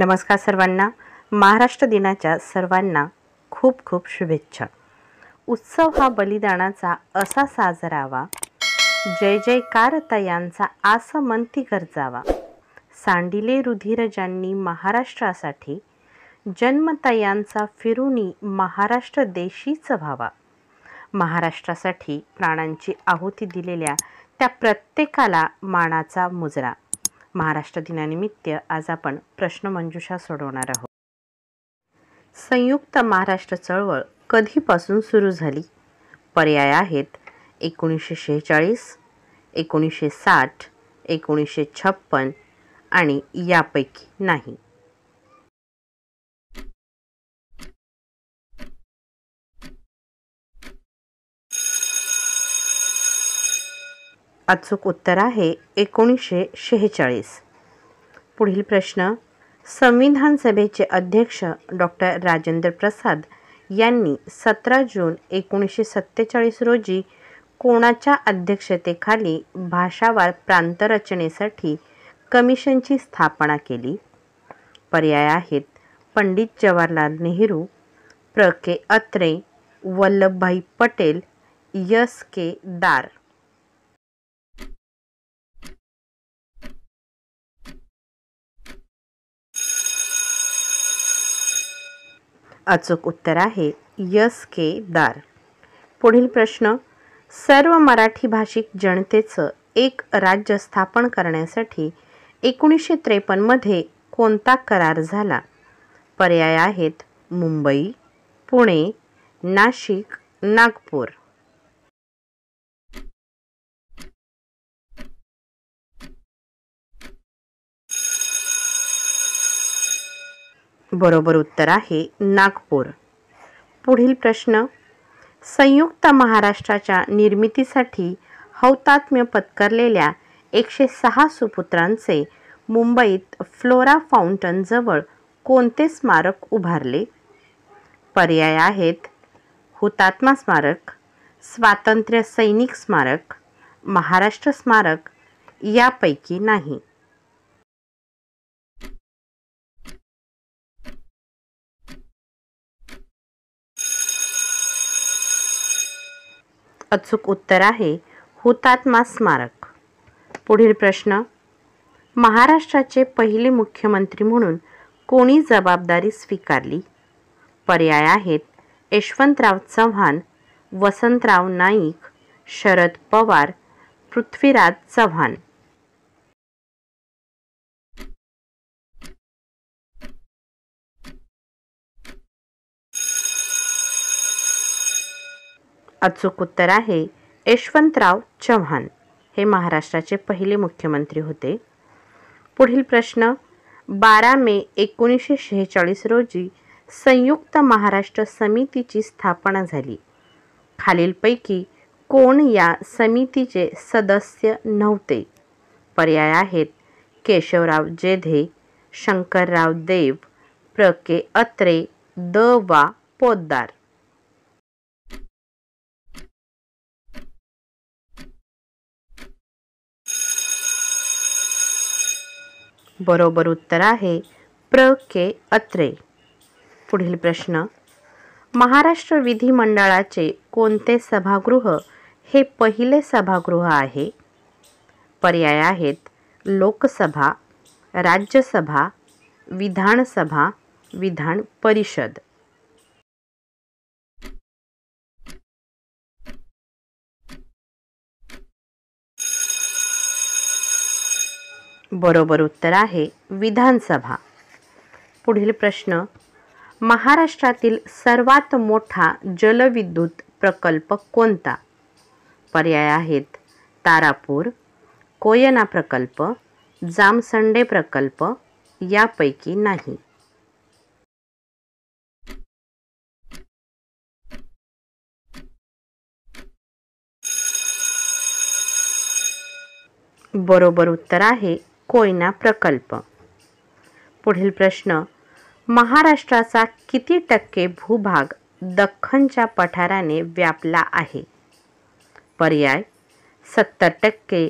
नमस्कार सर्वांना महाराष्ट्र दिनाच्या सर्वांना खूप खूप शुभेच्छा उत्सव हा बलिदानाचा असा साजरावा जय जयकार तयांचा आस मंती गरजावा सांडिले रुधिरजांनी महाराष्ट्रासाठी जन्मतयांचा फिरूनी महाराष्ट्र देशीच व्हावा महाराष्ट्रासाठी प्राणांची आहुती दिलेल्या त्या प्रत्येकाला मानाचा मुजरा महाराष्ट्र दिनानिमित्त आज आपण प्रश्नमंजुषा सोडवणार आहोत संयुक्त महाराष्ट्र चळवळ कधीपासून सुरू झाली पर्याय आहेत एकोणीसशे शेहेचाळीस एकोणीसशे साठ एकोणीसशे छप्पन आणि यापैकी नाही अचूक उत्तर आहे एकोणीसशे शेहेचाळीस पुढील प्रश्न संविधान सभेचे अध्यक्ष डॉक्टर राजेंद्र प्रसाद यांनी सतरा जून एकोणीसशे सत्तेचाळीस रोजी कोणाच्या अध्यक्षतेखाली भाषावार प्रांतरचनेसाठी कमिशनची स्थापना केली पर्याय आहेत पंडित जवाहरलाल नेहरू प्र के अत्रे वल्लभभाई पटेल यस के दार अचूक उत्तर आहे यस के दार पुढील प्रश्न सर्व मराठी भाषिक जनतेचं एक राज्य स्थापन करण्यासाठी एकोणीसशे त्रेपन्नमध्ये कोणता करार झाला पर्याय आहेत मुंबई पुणे नाशिक नागपूर बरोबर उत्तर आहे नागपूर पुढील प्रश्न संयुक्त महाराष्ट्राच्या निर्मितीसाठी हौतात्म्य पत्करलेल्या एकशे सहा सुपुत्रांचे मुंबईत फ्लोरा फाउंटनजवळ कोणते स्मारक उभारले पर्याय आहेत हुतात्मा स्मारक स्वातंत्र्य सैनिक स्मारक महाराष्ट्र स्मारक यापैकी नाही अचूक उत्तर आहे हुतात्मा स्मारक पुढील प्रश्न महाराष्ट्राचे पहिले मुख्यमंत्री म्हणून कोणी जबाबदारी स्वीकारली पर्याय आहेत यशवंतराव चव्हाण वसंतराव नाईक शरद पवार पृथ्वीराज चव्हाण अचूक उत्तर आहे यशवंतराव चव्हाण हे महाराष्ट्राचे पहिले मुख्यमंत्री होते पुढील प्रश्न बारा मे एकोणीसशे शेहेचाळीस रोजी संयुक्त महाराष्ट्र समितीची स्थापना झाली खालीलपैकी कोण या समितीचे सदस्य नव्हते पर्याय आहेत केशवराव जेधे शंकरराव देव प्र के अत्रे द वा पोद्दार बरोबर उत्तर आहे प्र के अत्रे पुढील प्रश्न महाराष्ट्र विधिमंडळाचे कोणते सभागृह हे पहिले सभागृह आहे पर्याय आहेत लोकसभा राज्यसभा विधानसभा विधान परिषद बरोबर उत्तर आहे विधानसभा पुढील प्रश्न महाराष्ट्रातील सर्वात मोठा जलविद्युत प्रकल्प कोणता पर्याय आहेत तारापूर कोयना प्रकल्प जामसंडे प्रकल्प यापैकी नाही बरोबर उत्तर आहे कोयना प्रकल्प पुढील प्रश्न महाराष्ट्राचा किती टक्के भूभाग दख्खनच्या पठाराने व्यापला आहे पर्याय सत्तर टक्के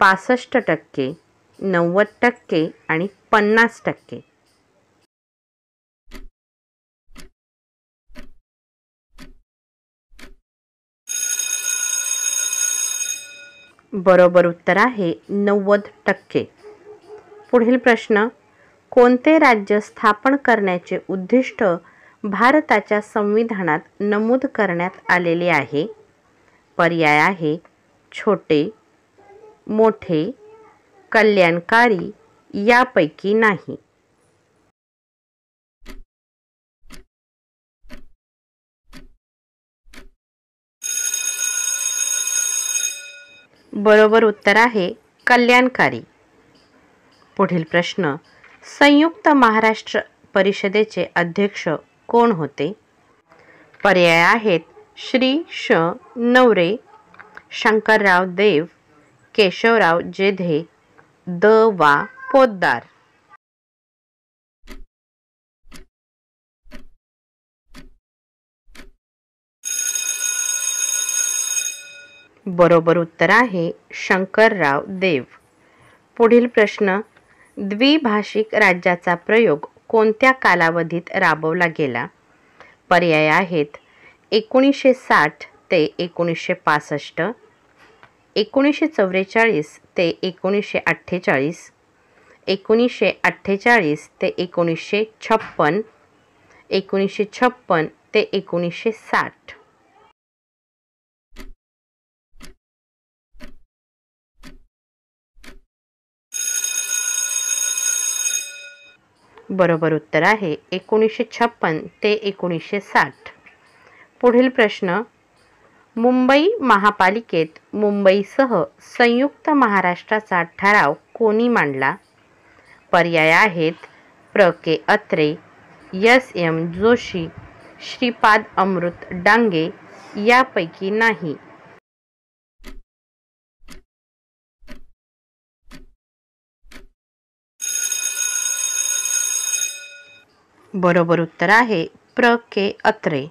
पासष्ट टक्के नव्वद टक्के आणि पन्नास टक्के बरोबर उत्तर आहे नव्वद टक्के पुढील प्रश्न कोणते राज्य स्थापन करण्याचे उद्दिष्ट भारताच्या संविधानात नमूद करण्यात आलेले आहे पर्याय आहे छोटे मोठे कल्याणकारी यापैकी नाही बरोबर उत्तर आहे कल्याणकारी पुढील प्रश्न संयुक्त महाराष्ट्र परिषदेचे अध्यक्ष कोण होते पर्याय आहेत श्री श नवरे शंकरराव देव केशवराव जेधे द वा पोद्दार बरोबर उत्तर आहे शंकरराव देव पुढील प्रश्न द्विभाषिक राज्याचा प्रयोग कोणत्या कालावधीत राबवला गेला पर्याय आहेत एकोणीसशे साठ ते एकोणीसशे पासष्ट एकोणीसशे चव्वेचाळीस ते एकोणीसशे अठ्ठेचाळीस एकोणीसशे अठ्ठेचाळीस ते एकोणीसशे छप्पन एकोणीसशे छप्पन ते एकोणीसशे साठ बरोबर उत्तर आहे एकोणीसशे छप्पन ते एकोणीसशे साठ पुढील प्रश्न मुंबई महापालिकेत मुंबईसह संयुक्त महाराष्ट्राचा ठराव कोणी मांडला पर्याय आहेत प्र के अत्रे यस एम जोशी श्रीपाद अमृत डांगे यापैकी नाही बरोबर उत्तर आहे प्र के अत्रे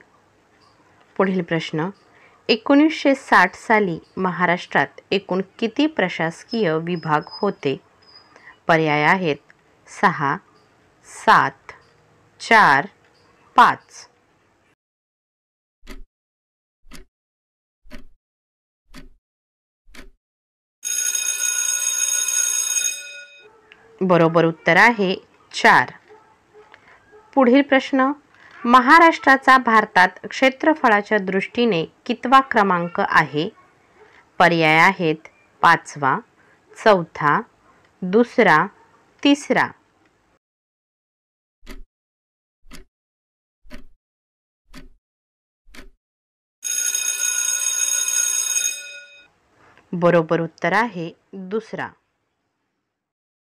पुढील प्रश्न एकोणीसशे साठ साली महाराष्ट्रात एकूण किती प्रशासकीय विभाग होते पर्याय आहेत सहा सात चार पाच बरोबर उत्तर आहे चार पुढील प्रश्न महाराष्ट्राचा भारतात क्षेत्रफळाच्या दृष्टीने कितवा क्रमांक आहे पर्याय आहेत पाचवा चौथा दुसरा तिसरा बरोबर उत्तर आहे दुसरा